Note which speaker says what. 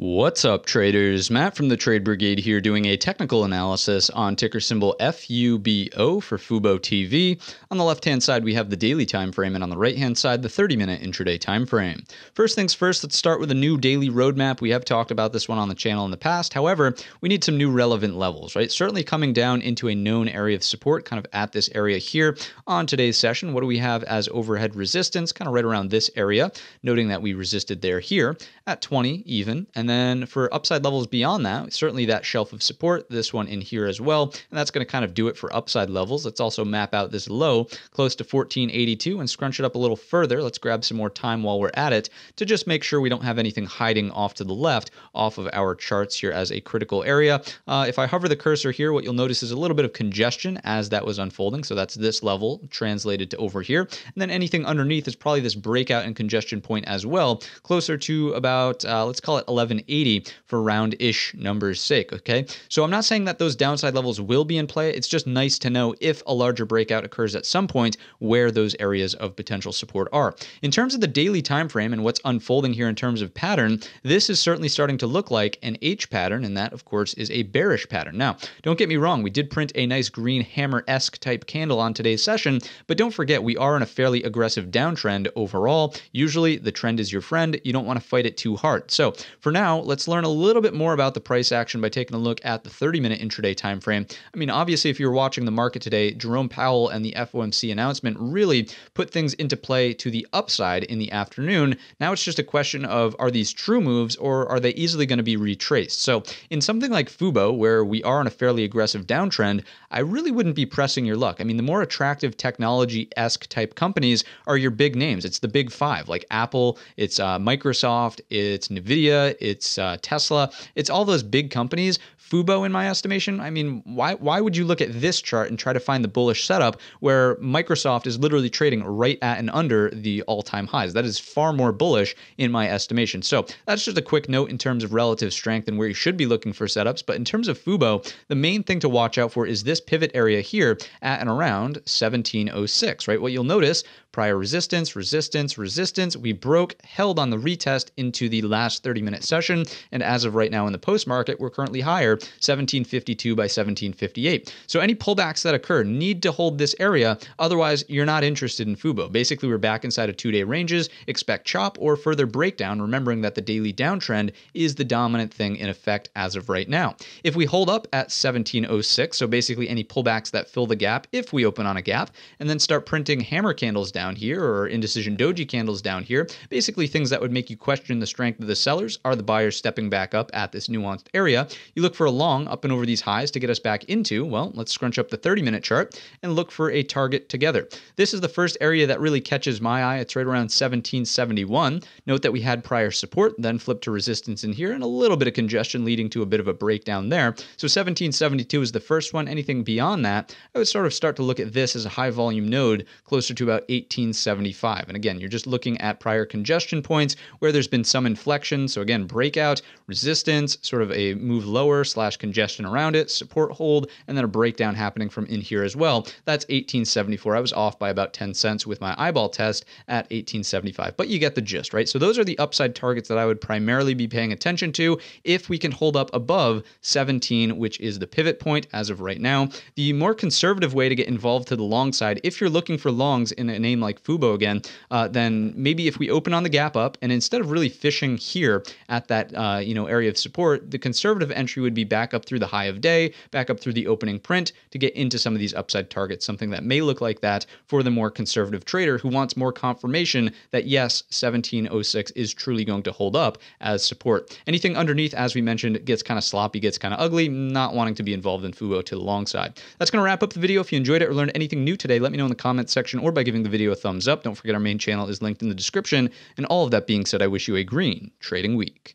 Speaker 1: What's up, traders? Matt from the Trade Brigade here doing a technical analysis on ticker symbol FUBO for Fubo TV. On the left hand side, we have the daily time frame, and on the right hand side, the 30 minute intraday time frame. First things first, let's start with a new daily roadmap. We have talked about this one on the channel in the past. However, we need some new relevant levels, right? Certainly coming down into a known area of support, kind of at this area here. On today's session, what do we have as overhead resistance? Kind of right around this area, noting that we resisted there here at 20 even. And and then for upside levels beyond that, certainly that shelf of support, this one in here as well. And that's going to kind of do it for upside levels. Let's also map out this low close to 1482 and scrunch it up a little further. Let's grab some more time while we're at it to just make sure we don't have anything hiding off to the left off of our charts here as a critical area. Uh, if I hover the cursor here, what you'll notice is a little bit of congestion as that was unfolding. So that's this level translated to over here. And then anything underneath is probably this breakout and congestion point as well, closer to about, uh, let's call it 11 80 for round-ish numbers sake, okay? So I'm not saying that those downside levels will be in play. It's just nice to know if a larger breakout occurs at some point where those areas of potential support are. In terms of the daily time frame and what's unfolding here in terms of pattern, this is certainly starting to look like an H pattern and that of course is a bearish pattern. Now, don't get me wrong, we did print a nice green hammer-esque type candle on today's session, but don't forget we are in a fairly aggressive downtrend overall. Usually the trend is your friend. You don't want to fight it too hard. So, for now now, let's learn a little bit more about the price action by taking a look at the 30-minute intraday time frame. I mean, obviously, if you're watching the market today, Jerome Powell and the FOMC announcement really put things into play to the upside in the afternoon. Now it's just a question of are these true moves or are they easily going to be retraced? So in something like Fubo, where we are on a fairly aggressive downtrend, I really wouldn't be pressing your luck. I mean, the more attractive technology-esque type companies are your big names. It's the big five, like Apple, it's uh, Microsoft, it's Nvidia, it's it's uh, Tesla, it's all those big companies. Fubo, in my estimation, I mean, why why would you look at this chart and try to find the bullish setup where Microsoft is literally trading right at and under the all-time highs? That is far more bullish in my estimation. So that's just a quick note in terms of relative strength and where you should be looking for setups. But in terms of Fubo, the main thing to watch out for is this pivot area here at and around 1706. Right. What you'll notice prior resistance, resistance, resistance. We broke, held on the retest into the last 30 minute session. And as of right now in the post market, we're currently higher 1752 by 1758. So any pullbacks that occur need to hold this area. Otherwise, you're not interested in FUBO. Basically, we're back inside of two day ranges. Expect chop or further breakdown, remembering that the daily downtrend is the dominant thing in effect as of right now. If we hold up at 1706, so basically any pullbacks that fill the gap if we open on a gap, and then start printing hammer candles down down here or indecision doji candles down here. Basically, things that would make you question the strength of the sellers. Are the buyers stepping back up at this nuanced area? You look for a long up and over these highs to get us back into, well, let's scrunch up the 30 minute chart and look for a target together. This is the first area that really catches my eye. It's right around 1771. Note that we had prior support, then flipped to resistance in here, and a little bit of congestion leading to a bit of a breakdown there. So 1772 is the first one. Anything beyond that, I would sort of start to look at this as a high volume node closer to about 18. 1875. And again, you're just looking at prior congestion points where there's been some inflection. So again, breakout, resistance, sort of a move lower slash congestion around it, support hold, and then a breakdown happening from in here as well. That's 1874. I was off by about 10 cents with my eyeball test at 1875, but you get the gist, right? So those are the upside targets that I would primarily be paying attention to if we can hold up above 17, which is the pivot point as of right now. The more conservative way to get involved to the long side, if you're looking for longs in a name like Fubo again, uh, then maybe if we open on the gap up and instead of really fishing here at that uh, you know area of support, the conservative entry would be back up through the high of day, back up through the opening print to get into some of these upside targets. Something that may look like that for the more conservative trader who wants more confirmation that yes, 1706 is truly going to hold up as support. Anything underneath, as we mentioned, gets kind of sloppy, gets kind of ugly. Not wanting to be involved in Fubo to the long side. That's going to wrap up the video. If you enjoyed it or learned anything new today, let me know in the comments section or by giving the video video a thumbs up. Don't forget our main channel is linked in the description. And all of that being said, I wish you a green trading week.